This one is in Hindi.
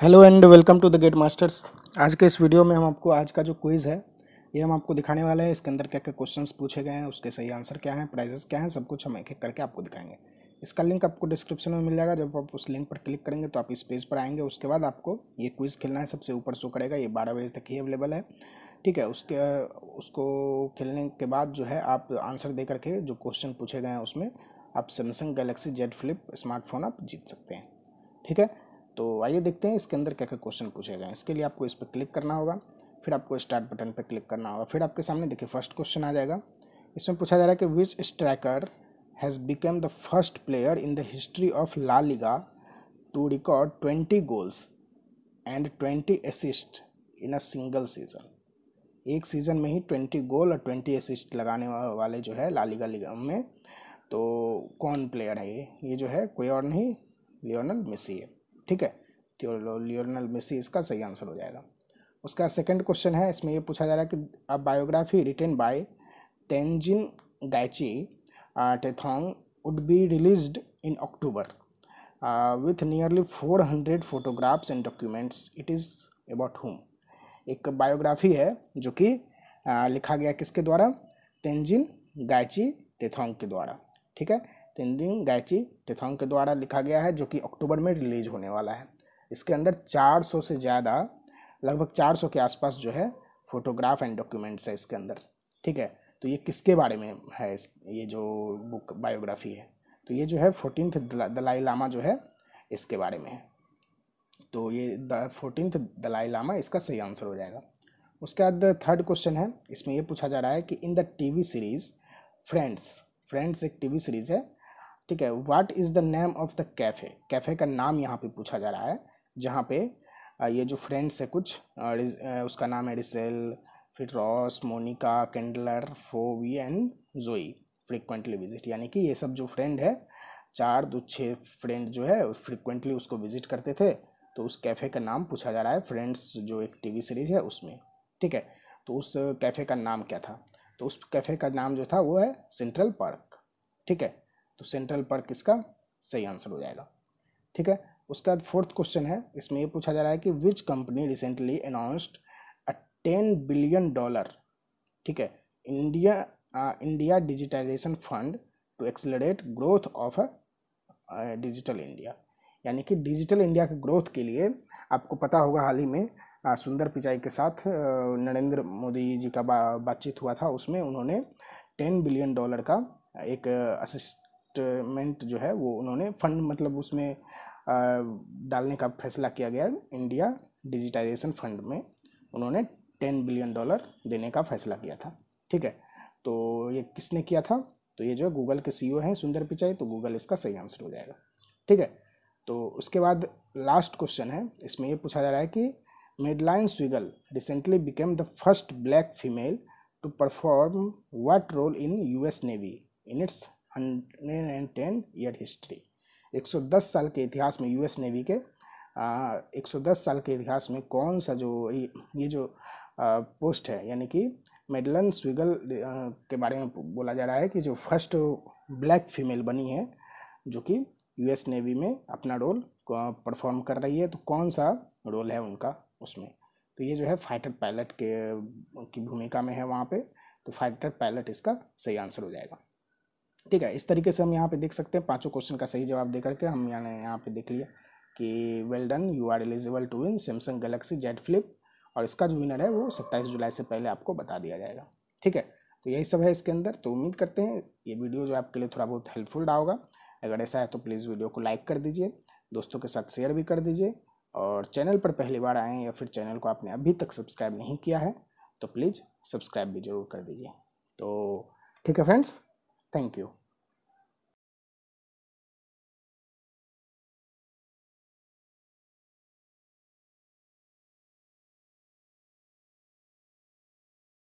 hello and welcome to the GATE Masters आज के इस वीडियो में हम आपको आज का जो क्विज़ है ये हम आपको दिखाने वाले हैं इसके अंदर क्या क्या क्वेश्चंस पूछे गए हैं उसके सही आंसर क्या हैं प्राइजेस क्या हैं सब कुछ हम एक एक करके आपको दिखाएंगे इसका लिंक आपको डिस्क्रिप्शन में मिल जाएगा जब आप उस लिंक पर क्लिक करेंगे तो आप इस पेज पर आएंगे उसके बाद आपको ये क्विज़ खेलना है सबसे ऊपर शो करेगा ये बारह बजे तक ही अवेलेबल है ठीक है उसके उसको खेलने के बाद जो है आप आंसर दे करके जो क्वेश्चन पूछे गए हैं उसमें आप Samsung Galaxy Z Flip smartphone आप जीत सकते हैं ठीक है तो आइए देखते हैं इसके अंदर क्या क्या क्वेश्चन पूछे गए इसके लिए आपको इस पर क्लिक करना होगा फिर आपको स्टार्ट बटन पर क्लिक करना होगा फिर आपके सामने देखिए फर्स्ट क्वेश्चन आ जाएगा इसमें पूछा जा रहा है कि which striker has become the first player in the history of La Liga to record twenty goals and twenty assist in a single season एक सीज़न में ही ट्वेंटी गोल और ट्वेंटी असिस्ट लगाने वाले जो है लालिगा लिगा में तो कौन प्लेयर है ये ये जो है कोई और नहीं लियोनल मेसी है ठीक है तो लियोनल मेसी इसका सही आंसर हो जाएगा उसका सेकंड क्वेश्चन है इसमें ये पूछा जा रहा है कि a biography written by Tenzin Geyche Tethong would be released in October with nearly four hundred photographs and documents it is about whom एक बायोग्राफी है जो कि लिखा गया किसके द्वारा तेंजिन गायची तेथोंग के द्वारा ठीक है तेंदिंग गायची तेथोंग के द्वारा लिखा गया है जो कि अक्टूबर में रिलीज होने वाला है इसके अंदर 400 से ज़्यादा लगभग 400 के आसपास जो है फोटोग्राफ एंड डॉक्यूमेंट्स है इसके अंदर ठीक है तो ये किसके बारे में है ये जो बुक बायोग्राफी है तो ये जो है फोर्टीन दलाई लामा जो है इसके बारे में है तो ये फोर्टीन दलाई लामा इसका सही आंसर हो जाएगा उसके बाद थर्ड क्वेश्चन है इसमें ये पूछा जा रहा है कि in the TV series Friends Friends एक टीवी सीरीज़ है ठीक है what is the name of the café café का नाम यहाँ पे पूछा जा रहा है जहाँ पे ये जो फ्रेंड्स है कुछ उसका नाम है रिसेल फिर Ross Monica Chandler Phoebe and Joey frequently visit यानी कि ये सब जो फ्रेंड है चार दो छः फ्रेंड जो है फ्रिक्वेंटली उसको विजिट करते थे तो उस कैफ़े का नाम पूछा जा रहा है फ्रेंड्स जो एक टीवी सीरीज है उसमें ठीक है तो उस कैफ़े का नाम क्या था तो उस कैफ़े का नाम जो था वो है सेंट्रल पार्क ठीक है तो सेंट्रल पार्क इसका सही आंसर हो जाएगा ठीक है उसके बाद फोर्थ क्वेश्चन है इसमें ये पूछा जा रहा है कि which company recently announced a ten billion dollar ठीक है India India digitization fund to accelerate growth of digital India यानी कि डिजिटल इंडिया के ग्रोथ के लिए आपको पता होगा हाल ही में आ, सुंदर पिचाई के साथ नरेंद्र मोदी जी का बा, बातचीत हुआ था उसमें उन्होंने टेन बिलियन डॉलर का एक असिस्ट इन्वेस्टमेंट जो है वो उन्होंने फंड मतलब उसमें डालने का फैसला किया गया इंडिया डिजिटाइजेशन फंड में उन्होंने टेन बिलियन डॉलर देने का फैसला किया था ठीक है तो ये किसने किया था तो ये जो है गूगल के सीईओ हैं सुंदर पिचाई तो गूगल इसका सही आंसर हो जाएगा ठीक है तो उसके बाद लास्ट क्वेश्चन है इसमें ये पूछा जा रहा है कि Madeline Swegle recently became the first black female to perform what role in US Navy in its hundred and ten year history 110 साल के इतिहास में यूएस नेवी के आ, 110 साल के इतिहास में कौन सा जो ये जो आ, पोस्ट है यानी कि मेडलन स्विगल के बारे में बोला जा रहा है कि जो फर्स्ट ब्लैक फीमेल बनी है जो कि यूएस नेवी में अपना रोल परफॉर्म कर रही है तो कौन सा रोल है उनका उसमें तो ये जो है फाइटर पायलट के की भूमिका में है वहाँ पे तो फाइटर पायलट इसका सही आंसर हो जाएगा ठीक है इस तरीके से हम यहाँ पे देख सकते हैं पांचों क्वेश्चन का सही जवाब दे करके हम यहाँ यहाँ पे देख लिया कि well done you are eligible to win Samsung Galaxy Z Flip और इसका जो विनर है वो सत्ताईस जुलाई से पहले आपको बता दिया जाएगा ठीक है तो यही सब है इसके अंदर तो उम्मीद करते हैं ये वीडियो जो आपके लिए थोड़ा बहुत हेल्पफुल रहा होगा अगर ऐसा है तो प्लीज़ वीडियो को लाइक कर दीजिए दोस्तों के साथ शेयर भी कर दीजिए और चैनल पर पहली बार आएँ या फिर चैनल को आपने अभी तक सब्सक्राइब नहीं किया है तो प्लीज़ सब्सक्राइब भी ज़रूर कर दीजिए तो ठीक है फ्रेंड्स थैंक यू